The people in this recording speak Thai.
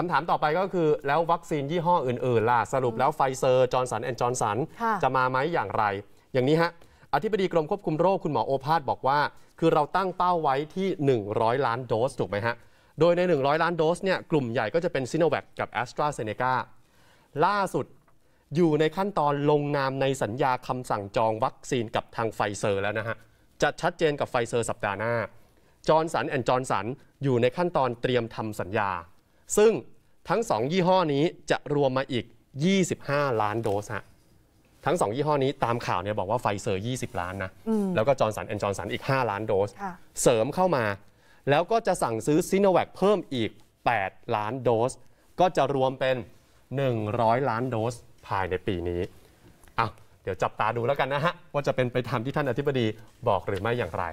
คำถามต่อไปก็คือแล้ววัคซีนยี่ห้ออื่นๆล่ะสรุปแล้วไฟเซอร์จอร์นสันแอนด์จอร์นสันจะมาไหมอย่างไร อย่างนี้ฮะ อธิบดีกรมควบคุมโรคคุณหมอโอภาสบอกว่า คือเราตั้งเป้าไว้ที่ 100 ล้านโดส ถูกไหมฮะ โดยใน 100 ล้านโดสเนี่ยกลุ่มใหญ่ก็จะเป็นซิโนแวคกับแอสตราเซเนกาล่าสุดอยู่ในขั้นตอนลงนามในสัญญาคำสั่งจองวัคซีนกับทางไฟเซอร์แล้วนะฮะจะชัดเจนกับไฟเซอร์สัปดาห์หน้าจอร์นสันแอนด์จอร์นสันอยู่ในขั้นตอนเตรียมทำสัญญาซึ่งทั้ง 2 ยี่ห้อนี้จะรวมมาอีก 25 ล้านโดสฮะทั้ง 2 ยี่ห้อนี้ตามข่าวเนี่ยบอกว่าไฟเซอร์ 20 ล้านนะ แล้วก็จอร์นสันแอนจอร์นสันอีก 5 ล้านโดส เสริมเข้ามา แล้วก็จะสั่งซื้อซิโนแวคเพิ่มอีก 8 ล้านโดส ก็จะรวมเป็น 100 ล้านโดสภายในปีนี้อ่ะเดี๋ยวจับตาดูแล้วกันนะฮะ ว่าจะเป็นไปตามที่ท่านอธิบดีบอกหรือไม่อย่างไร